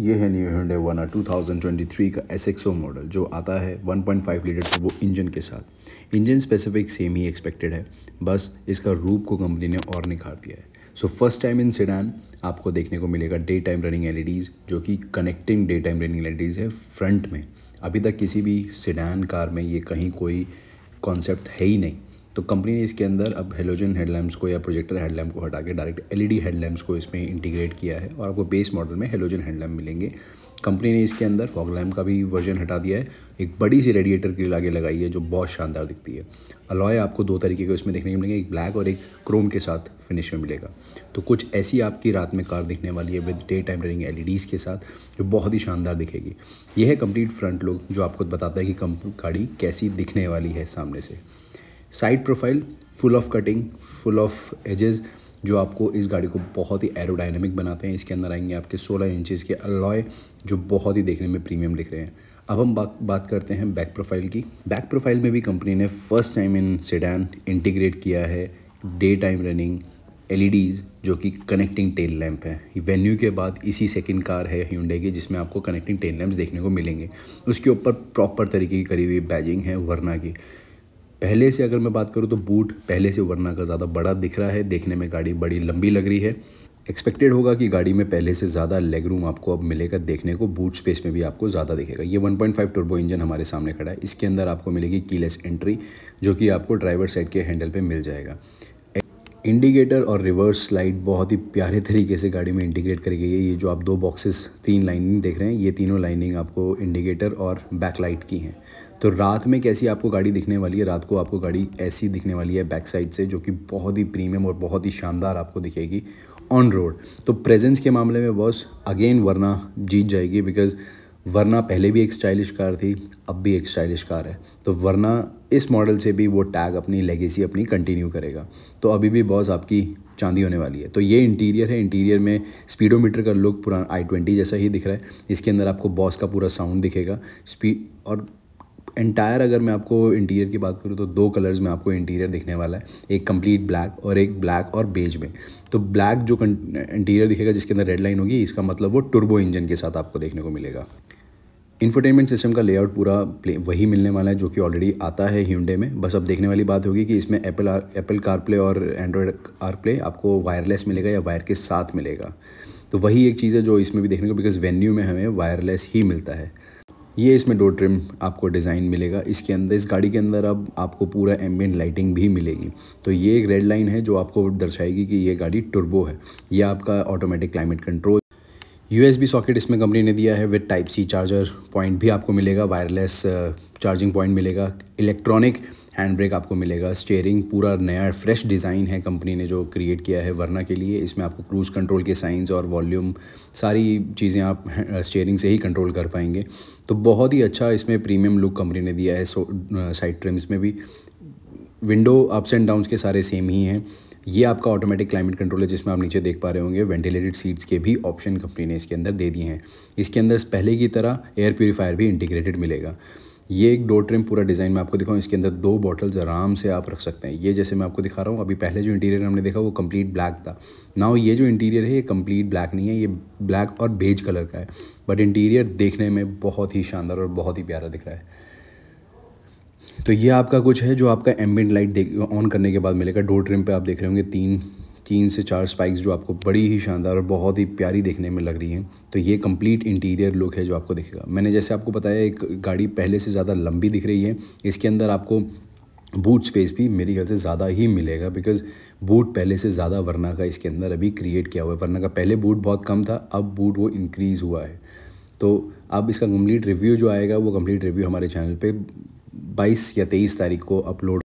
ये है new thousand twenty 2023 का एस मॉडल जो आता है 1.5 लीटर टर्बो इंजन के साथ इंजन स्पेसिफिक सेम ही एक्सपेक्टेड है बस इसका रूप को कंपनी ने और निखार दिया है so first time in sedan आपको देखने को मिलेगा डे टाइम रनिंग एल जो कि connecting day time running L है फ्रंट में अभी तक किसी भी सेडान कार में ये कहीं कोई कॉन्सेप्ट है ही नहीं तो कंपनी ने इसके अंदर अब हेलोजन हेडलैम्प्स को या प्रोजेक्टर हेडलैम्प को हटा के डायरेक्ट एलईडी हेडलैम्प्स को इसमें इंटीग्रेट किया है और आपको बेस मॉडल में हेलोजन हेडलैम्प मिलेंगे कंपनी ने इसके अंदर फॉग लैम्प का भी वर्जन हटा दिया है एक बड़ी सी रेडिएटर के लागे लगाई है जो बहुत शानदार दिखती है अलॉय आपको दो तरीके के इसमें देखने को मिलेंगे एक ब्लैक और एक क्रोम के साथ फिनिश में मिलेगा तो कुछ ऐसी आपकी रात में कार दिखने वाली है with day time running L के साथ जो बहुत ही शानदार दिखेगी यह है कंप्लीट फ्रंट लुक जो आपको बताता है कि गाड़ी कैसी दिखने वाली है सामने से side profile full of cutting full of edges जो आपको इस गाड़ी को बहुत ही एरोडाइनमिक बनाते हैं इसके अंदर आएंगे आपके 16 इंचेस के अलॉय जो बहुत ही देखने में प्रीमियम दिख रहे हैं अब हम बात बात करते हैं बैक प्रोफाइल की बैक प्रोफाइल में भी कंपनी ने first time in sedan integrate किया है डे टाइम रनिंग एल जो कि कनेक्टिंग टेल लैंप है वेन्यू के बाद इसी सेकेंड कार है ह्यूडे की जिसमें आपको कनेक्टिंग टेल लैंप्स देखने को मिलेंगे उसके ऊपर प्रॉपर तरीके की करी हुई बैजिंग है वरना की पहले से अगर मैं बात करूँ तो बूट पहले से वरना का ज़्यादा बड़ा दिख रहा है देखने में गाड़ी बड़ी लंबी लग रही है एक्सपेक्टेड होगा कि गाड़ी में पहले से ज़्यादा लेग रूम आपको अब मिलेगा देखने को बूट स्पेस में भी आपको ज़्यादा दिखेगा ये 1.5 टर्बो इंजन हमारे सामने खड़ा है इसके अंदर आपको मिलेगी कीलेस एंट्री जो कि आपको ड्राइवर साइड के हैंडल पे मिल जाएगा इंडिकेटर और रिवर्स लाइट बहुत ही प्यारे तरीके से गाड़ी में इंटीग्रेट करी गई है ये जो आप दो बॉक्सेस तीन लाइनिंग देख रहे हैं ये तीनों लाइनिंग आपको इंडिकेटर और बैक लाइट की हैं तो रात में कैसी आपको गाड़ी दिखने वाली है रात को आपको गाड़ी ऐसी दिखने वाली है बैक साइड से जो कि बहुत ही प्रीमियम और बहुत ही शानदार आपको दिखेगी ऑन रोड तो प्रेजेंस के मामले में बॉस अगेन वरना जीत जाएगी बिकॉज़ वरना पहले भी एक स्टाइलिश कार थी अब भी एक स्टाइलिश कार है तो वरना इस मॉडल से भी वो टैग अपनी लेगेसी अपनी कंटिन्यू करेगा तो अभी भी बॉस आपकी चांदी होने वाली है तो ये इंटीरियर है इंटीरियर में स्पीडोमीटर का लुक पुराना आई ट्वेंटी जैसा ही दिख रहा है इसके अंदर आपको बॉस का पूरा साउंड दिखेगा स्पीड और एंटायर अगर मैं आपको इंटीरियर की बात करूँ तो दो कलर्स में आपको इंटीरियर दिखने वाला है एक कंप्लीट ब्लैक और एक ब्लैक और बेज में तो ब्लैक जो इंटीरियर दिखेगा जिसके अंदर रेड लाइन होगी इसका मतलब वो टर्बो इंजन के साथ आपको देखने को मिलेगा इन्फोटेनमेंट सिस्टम का लेआउट पूरा वही मिलने वाला है जो कि ऑलरेडी आता है ह्यूडे में बस अब देखने वाली बात होगी कि इसमें एप्पल एप्पल कारप्ले और एंड्रॉयड कारप्ले आपको वायरलेस मिलेगा या वायर के साथ मिलेगा तो वही एक चीज़ है जो इसमें भी देखने को बिकॉज वेन्यू में हमें वायरलेस ही मिलता है ये इसमें डोर ट्रिम आपको डिज़ाइन मिलेगा इसके अंदर इस गाड़ी के अंदर अब आपको पूरा एम्बियन लाइटिंग भी मिलेगी तो ये एक रेड लाइन है जो आपको दर्शाएगी कि ये गाड़ी टर्बो है ये आपका automatic climate control USB socket इसमें कंपनी ने दिया है with type C charger point भी आपको मिलेगा वायरलेस चार्जिंग पॉइंट मिलेगा इलेक्ट्रॉनिक हैंड ब्रेक आपको मिलेगा स्टेयरिंग पूरा नया फ्रेश डिज़ाइन है कंपनी ने जो क्रिएट किया है वरना के लिए इसमें आपको क्रूज़ कंट्रोल के साइंस और वॉल्यूम सारी चीज़ें आप स्टेयरिंग से ही कंट्रोल कर पाएंगे तो बहुत ही अच्छा इसमें प्रीमियम लुक कंपनी ने दिया है साइड ट्रिम्स में भी विंडो अप्स एंड डाउन्स के सारे सेम ही हैं ये आपका ऑटोमेटिक क्लाइमेट कंट्रोल है जिसमें आप नीचे देख पा रहे होंगे वेंटिलेटेड सीट्स के भी ऑप्शन कंपनी ने इसके अंदर दे दिए हैं इसके अंदर पहले की तरह एयर प्योरीफायर भी इंटीग्रेटेड मिलेगा ये एक डोर ट्रिम पूरा डिज़ाइन मैं आपको दिखाऊँ इसके अंदर दो बॉटल्स आराम से आप रख सकते हैं ये जैसे मैं आपको दिखा रहा हूँ अभी पहले जो इंटीरियर हमने देखा वो कंप्लीट ब्लैक था नाउ ये जो इंटीरियर है ये कंप्लीट ब्लैक नहीं है ये ब्लैक और भेज कलर का है बट इंटीरियर देखने में बहुत ही शानदार और बहुत ही प्यारा दिख रहा है तो ये आपका कुछ है जो आपका एम्बियट लाइट ऑन करने के बाद मिलेगा डोर ट्रिम पर आप देख रहे होंगे तीन तीन से चार स्पाइक्स जो आपको बड़ी ही शानदार और बहुत ही प्यारी देखने में लग रही हैं तो ये कंप्लीट इंटीरियर लुक है जो आपको दिखेगा मैंने जैसे आपको बताया एक गाड़ी पहले से ज़्यादा लंबी दिख रही है इसके अंदर आपको बूट स्पेस भी मेरे ख्याल से ज़्यादा ही मिलेगा बिकॉज बूट पहले से ज़्यादा वरना का इसके अंदर अभी क्रिएट किया हुआ है वरना का पहले बूट बहुत कम था अब बूट वो इंक्रीज़ हुआ है तो अब इसका कंप्लीट रिव्यू जो आएगा वो कंप्लीट रिव्यू हमारे चैनल पे 22 या 23 तारीख को अपलोड